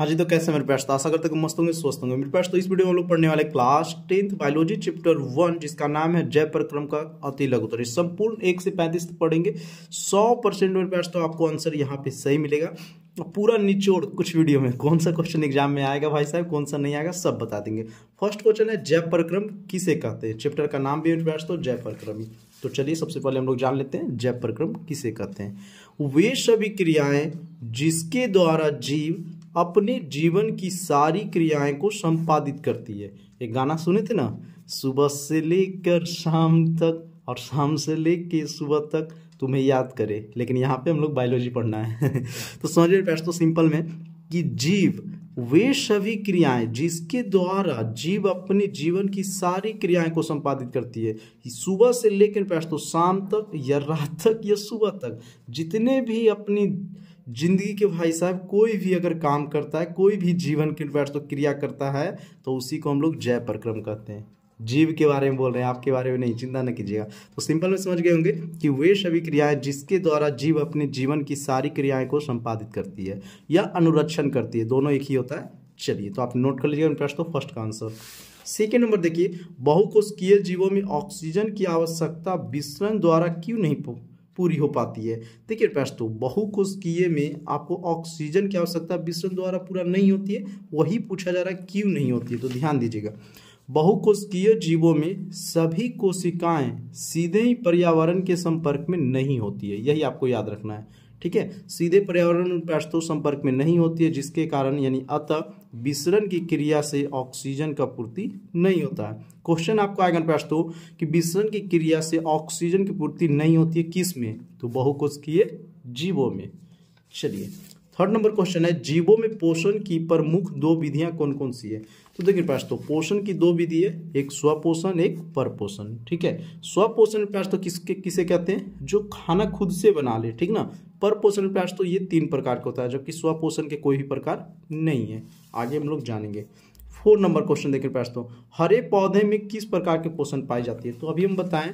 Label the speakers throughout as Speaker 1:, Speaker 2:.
Speaker 1: हाँ जी तो कैसे मेरे पैस तो आशा करते मस्त होंगे स्वस्थ होंगे मेरे पैस तो इस वीडियो में हम लोग पढ़ने वाले class tenth biology chapter one जिसका नाम है जय परक्रम का अति लघुतर तो संपूर्ण एक से पैंतीस तक पढ़ेंगे सौ परसेंट मेरे पैस तो आपको आंसर यहाँ पे सही मिलेगा पूरा निचोड़ कुछ वीडियो में कौन सा क्वेश्चन एग्जाम में आएगा भाई साहब कौन सा नहीं आएगा सब बता देंगे फर्स्ट क्वेश्चन है जय परक्रम किसे कहते हैं चैप्टर का नाम भी मेरे पैस तो जय परक्रम तो चलिए सबसे पहले हम लोग जान लेते हैं जय परक्रम किसे कहते हैं वे सभी क्रियाएं जिसके द्वारा जीव अपने जीवन की सारी क्रियाएं को संपादित करती है एक गाना सुने थे ना सुबह से लेकर शाम तक और शाम से लेकर सुबह तक तुम्हें याद करे लेकिन यहाँ पे हम लोग बायोलॉजी पढ़ना है तो समझिए पैस तो सिंपल में कि जीव वे सभी क्रियाएं जिसके द्वारा जीव अपने जीवन की सारी क्रियाएं को संपादित करती है सुबह से लेकर पैस तो शाम तक या रात तक या सुबह तक जितने भी अपनी जिंदगी के भाई साहब कोई भी अगर काम करता है कोई भी जीवन की तो क्रिया करता है तो उसी को हम लोग जय प्रक्रम कहते हैं जीव के बारे में बोल रहे हैं आपके बारे में नहीं चिंता न कीजिएगा तो सिंपल में समझ गए होंगे कि वे सभी क्रियाएं जिसके द्वारा जीव अपने जीवन की सारी क्रियाएं को संपादित करती है या अनुरक्षण करती है दोनों एक ही होता है चलिए तो आप नोट कर लीजिएगा प्रश्न तो फर्स्ट का आंसर सेकेंड नंबर देखिए बहुकोशिकीय जीवों में ऑक्सीजन की आवश्यकता विश्रण द्वारा क्यों नहीं पूरी हो पाती है देखिए दोस्तों बहुकोशिकीय में आपको ऑक्सीजन की आवश्यकता विसर्जन द्वारा पूरा नहीं होती है वही पूछा जा रहा है क्यों नहीं होती है तो ध्यान दीजिएगा बहुकोशिकीय जीवों में सभी कोशिकाएं सीधे ही पर्यावरण के संपर्क में नहीं होती है यही आपको याद रखना है ठीक है सीधे पर्यावरण दोस्तों संपर्क में नहीं होती है जिसके कारण यानी अतः विसरण की क्रिया से ऑक्सीजन का पूर्ति नहीं होता है क्वेश्चन आपको आएगा तो कि विसरण की क्रिया से ऑक्सीजन की पूर्ति नहीं होती है किस में तो बहु कुछ किए जीवों में चलिए थर्ड नंबर क्वेश्चन है जीवों में पोषण की प्रमुख दो विधियां कौन कौन सी है तो देखिए तो पोषण की दो विधि है एक स्वपोषण एक परपोषण ठीक है स्वपोषण तो किसके किसे कहते हैं जो खाना खुद से बना ले ठीक ना पर पोषण विकास तो ये तीन प्रकार का होता है जबकि स्वपोषण के कोई भी प्रकार नहीं है आगे हम लोग जानेंगे फोर नंबर क्वेश्चन देखिए तो हरे पौधे में किस प्रकार के पोषण पाई जाती है तो अभी हम बताएं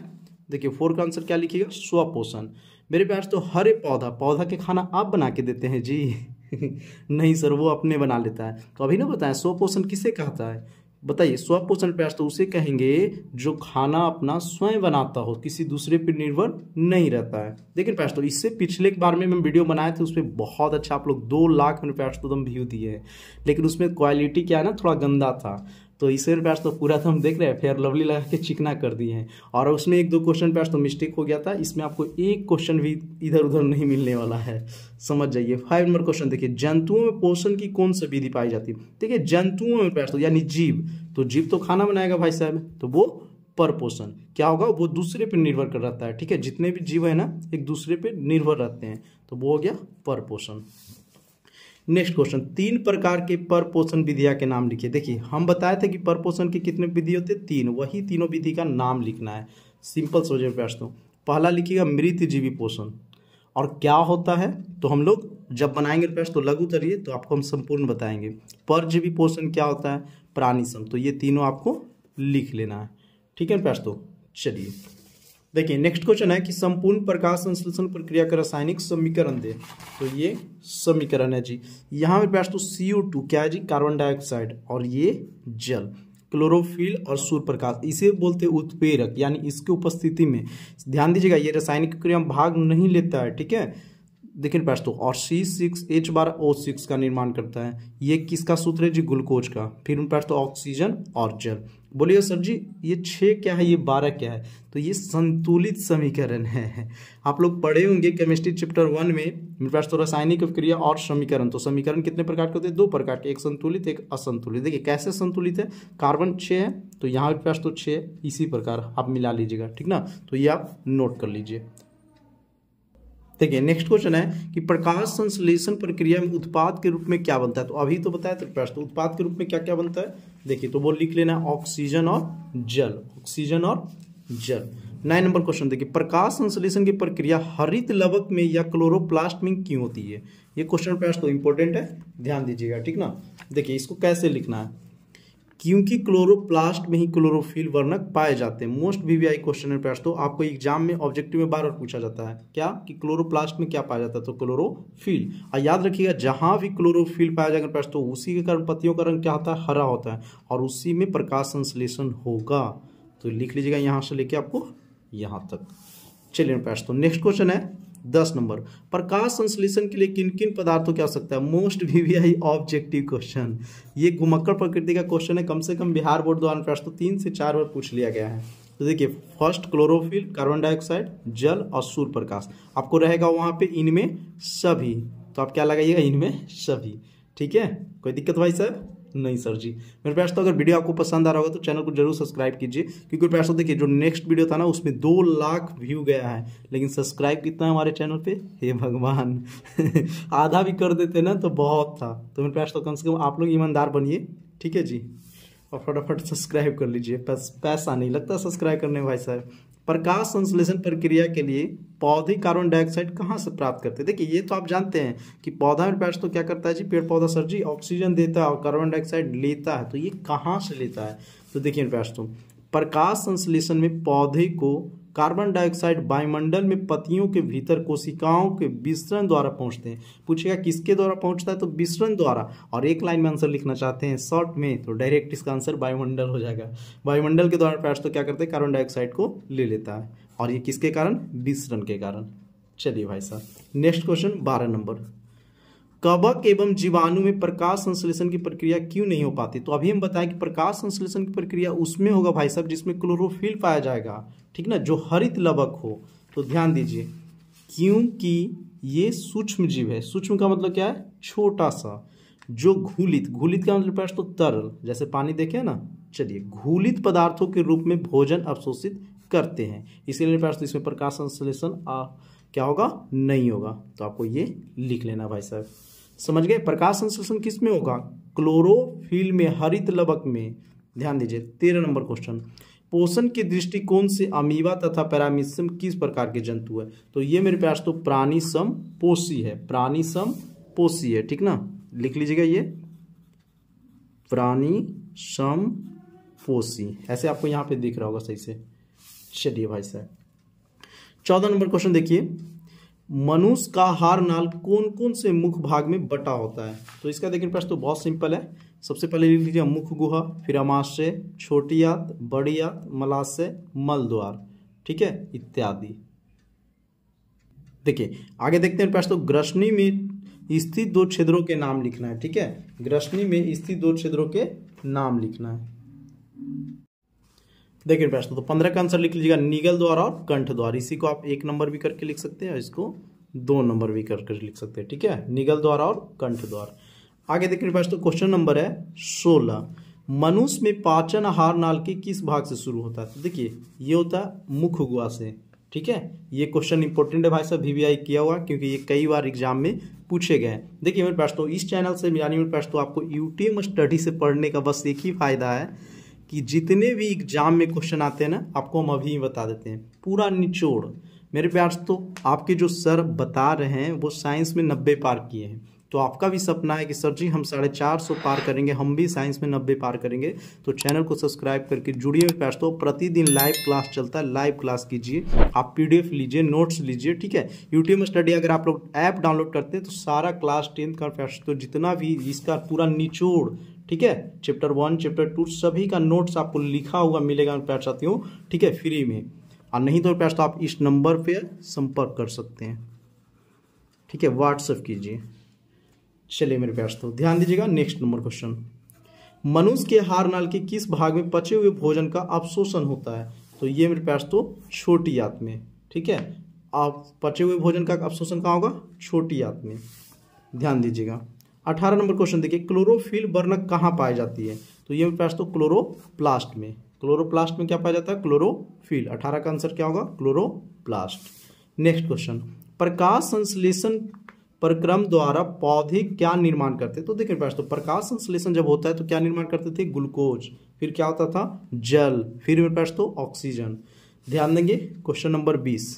Speaker 1: देखिए फोर का आंसर क्या लिखिएगा स्वपोषण मेरे प्यार तो हरे पौधा पौधा के खाना आप बना के देते हैं जी नहीं सर वो अपने बना लेता है तो अभी ना बताएं स्वपोषण किसे कहता है बताइए स्वपोषण प्रयास तो उसे कहेंगे जो खाना अपना स्वयं बनाता हो किसी दूसरे पर निर्भर नहीं रहता है लेकिन प्रयास तो इससे पिछले एक बार में मैं वीडियो बनाए थे उसमें बहुत अच्छा आप लोग दो लाख मैंने प्रयास तो व्यू दिए हैं लेकिन उसमें क्वालिटी क्या है ना थोड़ा गंदा था तो ईश्वर प्यार तो पूरा तो हम देख रहे हैं फेयर लवली लगा के चिकना कर दिए हैं और उसमें एक दो क्वेश्चन बैट्स तो मिस्टेक हो गया था इसमें आपको एक क्वेश्चन भी इधर उधर नहीं मिलने वाला है समझ जाइए फाइव नंबर क्वेश्चन देखिए जंतुओं में पोषण की कौन सी विधि पाई जाती है देखिए जंतुओं में बैट्स तो यानी जीव तो जीव तो खाना बनाएगा भाई साहब तो वो पर पोषण क्या होगा वो दूसरे पर निर्भर कर रहता है ठीक है जितने भी जीव है ना एक दूसरे पर निर्भर रहते हैं तो वो हो गया पर पोषण नेक्स्ट क्वेश्चन तीन प्रकार के पर पोषण विधिया के नाम लिखिए देखिए हम बताए थे कि पर पोषण के कितने विधि होते तीन वही तीनों विधि का नाम लिखना है सिंपल सोचे प्रश्नों पहला लिखिएगा मृत जीवी पोषण और क्या होता है तो हम लोग जब बनाएंगे प्रश्न तो लघु उतरिए तो आपको हम संपूर्ण बताएंगे परजीवी पोषण क्या होता है प्राणी सम तो ये तीनों आपको लिख लेना है ठीक है प्रश्न तो चलिए देखिए नेक्स्ट क्वेश्चन है कि संपूर्ण प्रकाश संश्लेषण प्रक्रिया का रासायनिक समीकरण दे तो ये समीकरण है जी यहाँ पे बैठ तो सी क्या है जी कार्बन डाइऑक्साइड और ये जल क्लोरोफिल और प्रकाश इसे बोलते उत्पेरक यानी इसके उपस्थिति में ध्यान दीजिएगा ये रासायनिक क्रिया भाग नहीं लेता है ठीक है देखिए तो और सी सिक्स एच बार ओ सिक्स का निर्माण करता है ये किसका सूत्र है जी ग्लूकोज का फिर उन तो ऑक्सीजन और जल बोलिए सर जी ये छः क्या है ये बारह क्या है तो ये संतुलित समीकरण है आप लोग पढ़े होंगे केमिस्ट्री चैप्टर वन में मेरे पास तो रासायनिक क्रिया और समीकरण तो समीकरण कितने प्रकार के होते हैं दो प्रकार के एक संतुलित एक असंतुलित देखिए कैसे संतुलित है कार्बन छः है तो यहाँ मेरे पास तो छः है इसी प्रकार आप मिला लीजिएगा ठीक ना तो ये आप नोट कर लीजिए देखिए नेक्स्ट क्वेश्चन है कि प्रकाश संश्लेषण प्रक्रिया में उत्पाद के रूप में क्या बनता है तो अभी तो बताया प्रश्न तो उत्पाद के रूप में क्या क्या बनता है देखिए तो वो लिख लेना ऑक्सीजन और जल ऑक्सीजन और जल नाइन नंबर क्वेश्चन देखिए प्रकाश संश्लेषण की प्रक्रिया हरित लवक में या क्लोरोप्लास्ट में क्यों होती है ये क्वेश्चन प्रयास तो इंपॉर्टेंट है ध्यान दीजिएगा ठीक ना देखिए इसको कैसे लिखना है क्योंकि क्लोरोप्लास्ट में ही क्लोरोफिल वर्णक पाए जाते हैं मोस्ट वीवीआई क्वेश्चन है तो आपको एग्जाम में ऑब्जेक्टिव में बार बार पूछा जाता है क्या कि क्लोरोप्लास्ट में क्या पाया जाता है तो क्लोरोफिल और याद रखिएगा जहां भी क्लोरोफिल पाया जाएगा तो उसी के कारण पत्तियों का रंग क्या होता है हरा होता है और उसी में प्रकाश संश्लेषण होगा तो लिख लीजिएगा यहाँ से लेके आपको यहाँ तक चलिए तो नेक्स्ट क्वेश्चन है दस नंबर प्रकाश संश्लेषण के लिए किन किन पदार्थों की आवश्यकता है मोस्ट वीवीआई ऑब्जेक्टिव क्वेश्चन ये घुमक्कड़ प्रकृति का क्वेश्चन है कम से कम बिहार बोर्ड द्वारा प्रश्न तो तीन से चार बार पूछ लिया गया है तो देखिए फर्स्ट क्लोरोफिल कार्बन डाइऑक्साइड जल और सूर्य प्रकाश आपको रहेगा वहाँ पे इनमें सभी तो आप क्या लगाइएगा इनमें सभी ठीक है कोई दिक्कत भाई साहब नहीं सर जी मेरे प्यार दोस्तों अगर वीडियो आपको पसंद आ रहा होगा तो चैनल को जरूर सब्सक्राइब कीजिए क्योंकि प्यार दोस्तों देखिए जो नेक्स्ट वीडियो था ना उसमें दो लाख व्यू गया है लेकिन सब्सक्राइब कितना है हमारे चैनल पे हे भगवान आधा भी कर देते ना तो बहुत था तो मेरे प्यार दोस्तों कम से कम आप लोग ईमानदार बनिए ठीक है जी और फटाफट सब्सक्राइब कर लीजिए पैसा नहीं लगता सब्सक्राइब करने में भाई साहब प्रकाश संश्लेषण प्रक्रिया के लिए पौधे कार्बन डाइऑक्साइड कहाँ से प्राप्त करते हैं देखिए ये तो आप जानते हैं कि पौधा में पैस तो क्या करता है जी पेड़ पौधा सर जी ऑक्सीजन देता है और कार्बन डाइऑक्साइड लेता है तो ये कहाँ से लेता है तो देखिए पैस तो प्रकाश संश्लेषण में पौधे को कार्बन डाइऑक्साइड वायुमंडल में पतियों के भीतर कोशिकाओं के विसरण द्वारा पहुंचते हैं पूछेगा किसके द्वारा पहुंचता है तो विसरण द्वारा और एक लाइन में आंसर लिखना चाहते हैं शॉर्ट में तो डायरेक्ट इसका आंसर वायुमंडल हो जाएगा वायुमंडल के द्वारा प्रयास तो क्या करते हैं कार्बन डाइऑक्साइड को ले लेता है और ये किसके कारण विसरण के कारण चलिए भाई साहब नेक्स्ट क्वेश्चन बारह नंबर कवक एवं जीवाणु में प्रकाश संश्लेषण की प्रक्रिया क्यों नहीं हो पाती तो अभी हम बताएं कि प्रकाश संश्लेषण की प्रक्रिया उसमें होगा भाई साहब जिसमें क्लोरोफिल पाया जाएगा ठीक ना जो हरित लवक हो तो ध्यान दीजिए क्योंकि ये सूक्ष्म जीव है सूक्ष्म का मतलब क्या है छोटा सा जो घूलित घूलित का मतलब तो तरल जैसे पानी देखे ना चलिए घूलित पदार्थों के रूप में भोजन अवशोषित करते हैं इसीलिए तो इसमें प्रकाश संश्लेषण क्या होगा नहीं होगा तो आपको ये लिख लेना भाई साहब समझ गए प्रकाश संश्लेषण किस में होगा क्लोरोफिल में हरित लवक में ध्यान दीजिए तेरह नंबर क्वेश्चन पोषण के दृष्टिकोण से अमीवा तथा पैरामिशम किस प्रकार के जंतु है तो ये मेरे प्यार तो प्राणी सम पोषी है प्राणी सम पोषी है ठीक ना लिख लीजिएगा ये प्राणी सम पोषी ऐसे आपको यहां पे दिख रहा होगा सही से चलिए भाई साहब चौदह नंबर क्वेश्चन देखिए मनुष्य का हार नाल कौन कौन से मुख भाग में बटा होता है तो इसका देखिए प्रश्न तो बहुत सिंपल है सबसे पहले लिख लीजिए मुख गुहा फिर अमाशय छोटी यात बड़ी यात मलाशय मल द्वार ठीक है इत्यादि देखिए आगे देखते हैं प्रश्न तो ग्रसनी में स्थित दो क्षेत्रों के नाम लिखना है ठीक है ग्रसनी में स्थित दो क्षेत्रों के नाम लिखना है देखिए प्रश्न तो पंद्रह का आंसर लिख लीजिएगा निगल द्वार और कंठ द्वार इसी को आप एक नंबर भी करके लिख सकते हैं इसको दो नंबर भी करके लिख सकते हैं ठीक है निगल द्वार और कंठ द्वार आगे देखिए प्रश्न तो क्वेश्चन नंबर है सोलह मनुष्य में पाचन आहार नाल के किस भाग से शुरू होता है तो देखिए ये होता है मुख गुआ से ठीक है ये क्वेश्चन इंपॉर्टेंट है भाई साहब वीवीआई किया हुआ क्योंकि ये कई बार एग्जाम में पूछे गए हैं देखिए मेरे प्रश्न तो इस चैनल से यानी मेरे प्रश्न तो आपको यूटीएम स्टडी से पढ़ने का बस एक ही फायदा है कि जितने भी एग्जाम में क्वेश्चन आते हैं ना आपको हम अभी बता देते हैं पूरा निचोड़ मेरे प्यार तो आपके जो सर बता रहे हैं वो साइंस में नब्बे पार किए हैं तो आपका भी सपना है कि सर जी हम साढ़े चार सौ पार करेंगे हम भी साइंस में नब्बे पार करेंगे तो चैनल को सब्सक्राइब करके जुड़िए मेरे प्यार तो प्रतिदिन लाइव क्लास चलता है लाइव क्लास कीजिए आप पी लीजिए नोट्स लीजिए ठीक है यूट्यूब स्टडी अगर आप लोग ऐप डाउनलोड करते हैं तो सारा क्लास टेंथ का प्यार तो जितना भी इसका पूरा निचोड़ ठीक है चैप्टर वन चैप्टर टू सभी का नोट्स आपको लिखा हुआ मिलेगा प्यार साथियों ठीक है फ्री में और नहीं तो प्यार आप इस नंबर पर संपर्क कर सकते हैं ठीक है व्हाट्सएप कीजिए चलिए मेरे प्यार तो ध्यान दीजिएगा नेक्स्ट नंबर क्वेश्चन मनुष्य के हार नाल के किस भाग में पचे हुए भोजन का अवशोषण होता है तो ये मेरे प्यार तो छोटी याद में ठीक है आप पचे हुए भोजन का अवशोषण कहाँ होगा छोटी याद में ध्यान दीजिएगा अठारह नंबर क्वेश्चन देखिए क्लोरोफिल वर्णक कहाँ पाई जाती है तो ये प्रश्न तो क्लोरोप्लास्ट में क्लोरोप्लास्ट में क्या पाया जाता है क्लोरोफिल अठारह का आंसर क्या होगा क्लोरोप्लास्ट नेक्स्ट क्वेश्चन प्रकाश संश्लेषण प्रक्रम द्वारा पौधे क्या निर्माण करते तो देखिए प्रश्न तो प्रकाश संश्लेषण जब होता है तो क्या निर्माण करते थे ग्लूकोज फिर क्या होता था जल फिर मेरे पास तो ऑक्सीजन ध्यान देंगे क्वेश्चन नंबर बीस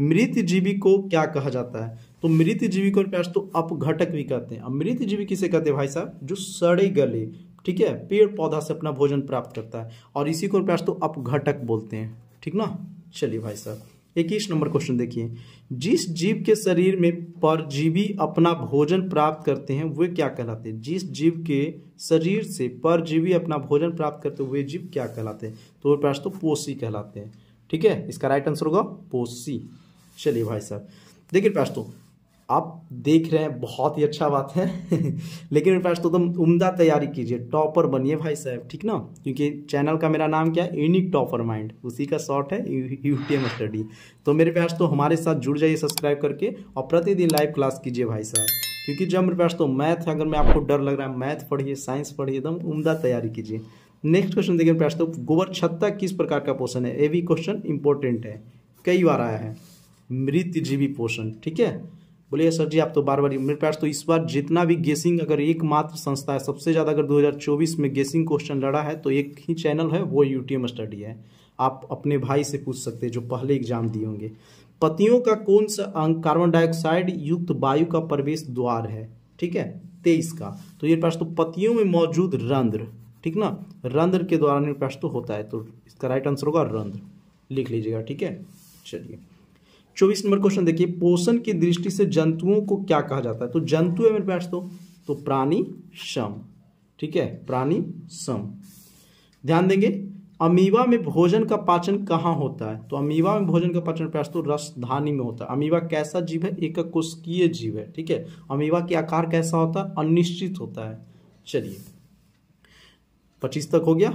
Speaker 1: मृत जीवी को क्या कहा जाता है तो मृत जीवी को प्यास तो अपघटक भी कहते हैं मृत जीवी किसे कहते हैं भाई साहब जो सड़े गले ठीक है पेड़ पौधा से अपना भोजन प्राप्त करता है और इसी को प्यास तो अपघटक बोलते हैं ठीक ना चलिए भाई साहब इक्कीस नंबर क्वेश्चन देखिए जिस जीव के शरीर में परजीवी अपना भोजन प्राप्त करते हैं वे क्या कहलाते हैं जिस जीव के शरीर से परजीवी अपना भोजन प्राप्त करते हुए जीव क्या कहलाते हैं तो वे प्रश्न तो पोसी कहलाते हैं ठीक है इसका राइट आंसर होगा पोसी चलिए भाई साहब देखिए प्रश्न आप देख रहे हैं बहुत ही अच्छा बात है लेकिन मेरे पास तो तुम उम्दा तैयारी कीजिए टॉपर बनिए भाई साहब ठीक ना क्योंकि चैनल का मेरा नाम क्या है यूनिक टॉपर माइंड उसी का शॉर्ट है यू टी स्टडी तो मेरे पास तो हमारे साथ जुड़ जाइए सब्सक्राइब करके और प्रतिदिन लाइव क्लास कीजिए भाई साहब क्योंकि जब मेरे पास तो मैथ है अगर मैं आपको डर लग रहा है मैथ पढ़िए साइंस पढ़िए एकदम तो उमदा तैयारी कीजिए नेक्स्ट क्वेश्चन देखिए प्रश्न तो गोबर छत्ता किस प्रकार का पोषण है ये भी क्वेश्चन इंपॉर्टेंट है कई बार आया है मृतजीवी पोषण ठीक है बोलिए सर जी आप तो बार बार मेरे पास तो इस बार जितना भी गेसिंग अगर एकमात्र संस्था है सबसे ज़्यादा अगर 2024 में गेसिंग क्वेश्चन लड़ा है तो एक ही चैनल है वो यूटीएम स्टडी है आप अपने भाई से पूछ सकते हैं जो पहले एग्जाम दिए होंगे पतियों का कौन सा अंग कार्बन डाइऑक्साइड युक्त वायु का प्रवेश द्वार है ठीक है तेईस का तो ये पास तो पतियों में मौजूद रंध्र ठीक ना रंध्र के द्वारा निर्पाश तो होता है तो इसका राइट आंसर होगा रंध्र लिख लीजिएगा ठीक है चलिए चौबीस नंबर क्वेश्चन देखिए पोषण की दृष्टि से जंतुओं को क्या कहा जाता है तो जंतु है मेरे पास तो, तो प्राणी सम ठीक है प्राणी सम ध्यान देंगे अमीवा में भोजन का पाचन कहाँ होता है तो अमीवा में भोजन का पाचन प्रयास तो रसधानी में होता है अमीवा कैसा जीव है एक कुशकीय जीव है ठीक है अमीवा के आकार कैसा होता है अनिश्चित होता है चलिए पच्चीस तक हो गया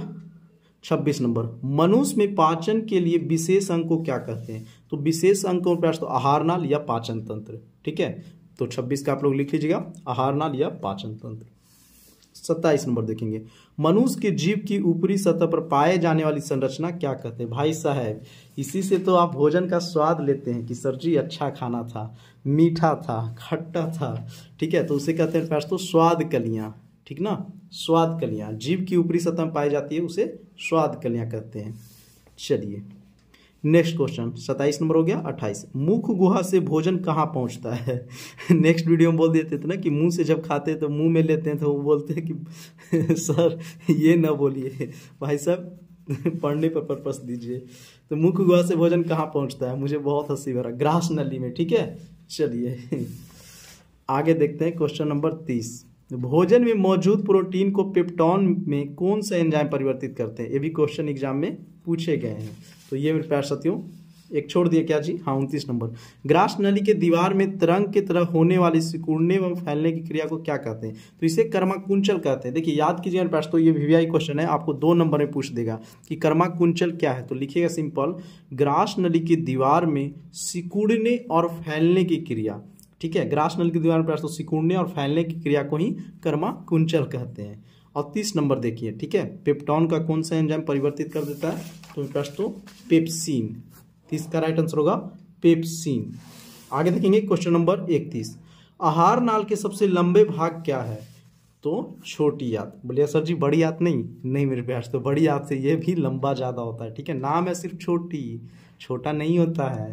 Speaker 1: छब्बीस नंबर मनुष्य में पाचन के लिए विशेष अंग को क्या कहते हैं तो विशेष अंग को तो आहार नाल या पाचन तंत्र ठीक है तो छब्बीस का आप लोग लिख लीजिएगा आहार नाल या पाचन तंत्र सत्ताईस नंबर देखेंगे मनुष्य के जीव की ऊपरी सतह पर पाए जाने वाली संरचना क्या कहते हैं भाई साहब इसी से तो आप भोजन का स्वाद लेते हैं कि सर जी अच्छा खाना था मीठा था खट्टा था ठीक है तो उसे कहते हैं पैर तो स्वाद कलियां ठीक ना स्वाद कलिया जीव की ऊपरी सतह में पाई जाती है उसे स्वाद कलिया कहते हैं चलिए नेक्स्ट क्वेश्चन सत्ताईस नंबर हो गया अट्ठाईस मुख गुहा से भोजन कहाँ पहुँचता है नेक्स्ट वीडियो में बोल देते थे ना कि मुंह से जब खाते हैं तो मुंह में लेते हैं तो वो बोलते हैं कि सर ये ना बोलिए भाई साहब पढ़ने पर पर्पस दीजिए तो मुख गुहा से भोजन कहाँ पहुँचता है मुझे बहुत हंसी भरा ग्रास नली में ठीक है चलिए आगे देखते हैं क्वेश्चन नंबर तीस भोजन में मौजूद प्रोटीन को पेप्टॉन में कौन सा एंजाइम परिवर्तित करते हैं ये भी क्वेश्चन एग्जाम में पूछे गए हैं तो ये मेरे प्यार साथियों एक छोड़ दिया क्या जी हाँ उनतीस नंबर ग्रास नली के दीवार में तरंग की तरह होने वाली सिकुड़ने व फैलने की क्रिया को क्या कहते हैं तो इसे कर्माकुंचल कहते हैं देखिए याद कीजिए मेरे तो ये वीवीआई क्वेश्चन है आपको दो नंबर में पूछ देगा कि कर्माकुंचल क्या है तो लिखिएगा सिंपल ग्रास नली की दीवार में सिकुड़ने और फैलने की क्रिया ठीक है ग्रास नल की दीवार तो सिकुड़ने और फैलने की क्रिया को ही कर्मा कुंचल कहते हैं और तीस नंबर देखिए ठीक है पेप्टॉन का कौन सा एंजाइम परिवर्तित कर देता है तो प्रश्न तो पेप्सिन तीस का राइट आंसर होगा पेप्सिन आगे देखेंगे क्वेश्चन नंबर इकतीस आहार नाल के सबसे लंबे भाग क्या है तो छोटी याद बोलिए सर जी बड़ी याद नहीं नहीं मेरे प्यार तो बड़ी याद से ये भी लंबा ज़्यादा होता है ठीक है नाम है सिर्फ छोटी छोटा नहीं होता है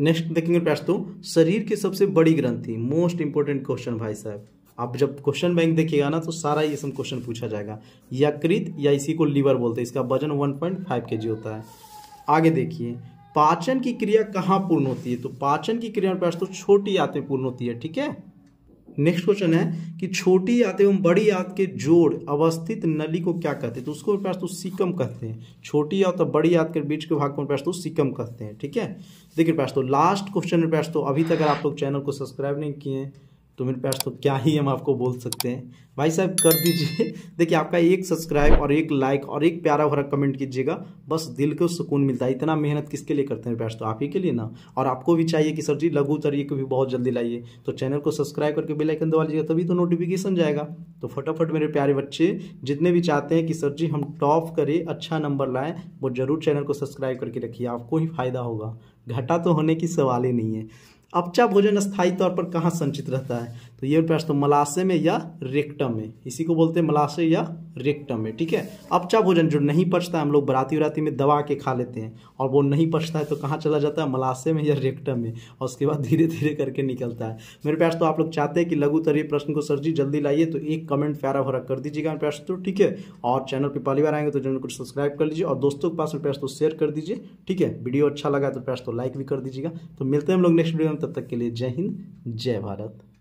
Speaker 1: नेक्स्ट देखेंगे प्रश्न तो शरीर की सबसे बड़ी ग्रंथि मोस्ट इंपोर्टेंट क्वेश्चन भाई साहब आप जब क्वेश्चन बैंक देखिएगा ना तो सारा ये सब क्वेश्चन पूछा जाएगा यकृत या इसी को लीवर बोलते हैं इसका वजन 1.5 पॉइंट होता है आगे देखिए पाचन की क्रिया कहाँ पूर्ण होती है तो पाचन की क्रिया में प्रश्न तो छोटी आते पूर्ण होती है ठीक है नेक्स्ट क्वेश्चन है कि छोटी याद एवं बड़ी याद के जोड़ अवस्थित नली को क्या कहते हैं तो उसको तो सिकम कहते हैं छोटी आत और बड़ी याद के बीच के भाग को तो सिकम कहते हैं ठीक है देखिए तो लास्ट क्वेश्चन में तो अभी तक अगर आप लोग चैनल को सब्सक्राइब नहीं किए तो मेरे प्यार तो क्या ही हम आपको बोल सकते हैं भाई साहब कर दीजिए देखिए आपका एक सब्सक्राइब और एक लाइक और एक प्यारा भरा कमेंट कीजिएगा बस दिल को सुकून मिलता है इतना मेहनत किसके लिए करते हैं प्यार तो आप ही के लिए ना और आपको भी चाहिए कि सर जी लघु तरीके भी बहुत जल्दी लाइए तो चैनल को सब्सक्राइब करके बेलाइकन दबा लीजिएगा तभी तो नोटिफिकेशन जाएगा तो फटाफट मेरे प्यारे बच्चे जितने भी चाहते हैं कि सर जी हम टॉप करें अच्छा नंबर लाएँ वो जरूर चैनल को सब्सक्राइब करके रखिए आपको ही फायदा होगा घाटा तो होने की सवाल ही नहीं है अपचा भोजन स्थायी तौर पर कहाँ संचित रहता है तो ये पेस्ट तो मलाशय में या रेक्टम में इसी को बोलते हैं मलाशय या रेक्टम में ठीक है अपचा भोजन जो नहीं पचता है हम लोग बराती उराती में दबा के खा लेते हैं और वो नहीं पचता है तो कहाँ चला जाता है मलाशय में या रेक्टम में और उसके बाद धीरे धीरे करके निकलता है मेरे पैस तो आप लोग चाहते हैं कि लघु तरीय प्रश्न को सर जी जल्दी लाइए तो एक कमेंट प्यारा भरा कर दीजिएगा मेरे तो ठीक है और चैनल पर पहली बार आएंगे तो चैनल को सब्सक्राइब कर लीजिए और दोस्तों के पास मेरे पैस तो शेयर कर दीजिए ठीक है वीडियो अच्छा लगा तो पैस तो लाइक भी कर दीजिएगा तो मिलते हैं हम लोग नेक्स्ट वीडियो में तब तक के लिए जय हिंद जय भारत